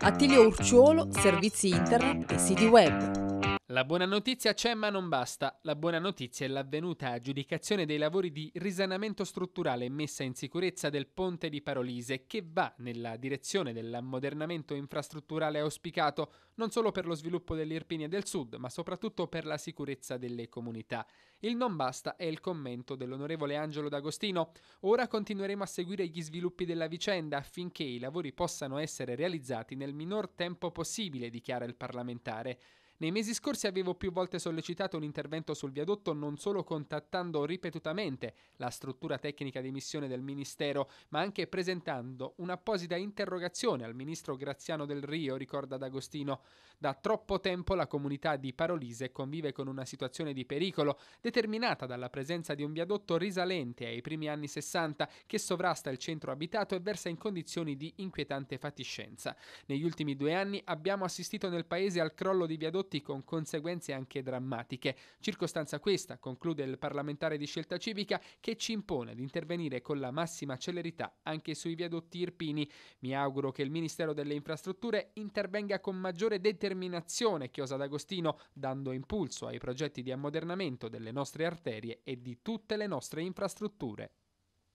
Attilio Urciuolo, servizi internet e siti web. La buona notizia c'è ma non basta. La buona notizia è l'avvenuta aggiudicazione dei lavori di risanamento strutturale e messa in sicurezza del ponte di Parolise che va nella direzione dell'ammodernamento infrastrutturale auspicato non solo per lo sviluppo dell'Irpinia del Sud ma soprattutto per la sicurezza delle comunità. Il non basta è il commento dell'onorevole Angelo D'Agostino. Ora continueremo a seguire gli sviluppi della vicenda affinché i lavori possano essere realizzati nel minor tempo possibile, dichiara il parlamentare. Nei mesi scorsi avevo più volte sollecitato un intervento sul viadotto non solo contattando ripetutamente la struttura tecnica di missione del Ministero, ma anche presentando un'apposita interrogazione al ministro Graziano del Rio, ricorda D'Agostino. Da troppo tempo la comunità di Parolise convive con una situazione di pericolo determinata dalla presenza di un viadotto risalente ai primi anni 60 che sovrasta il centro abitato e versa in condizioni di inquietante fatiscenza. Negli ultimi due anni abbiamo assistito nel paese al crollo di viadotti tutti con conseguenze anche drammatiche. Circostanza questa, conclude il parlamentare di scelta civica, che ci impone di intervenire con la massima celerità anche sui viadotti irpini. Mi auguro che il Ministero delle Infrastrutture intervenga con maggiore determinazione, chiosa d'Agostino, dando impulso ai progetti di ammodernamento delle nostre arterie e di tutte le nostre infrastrutture.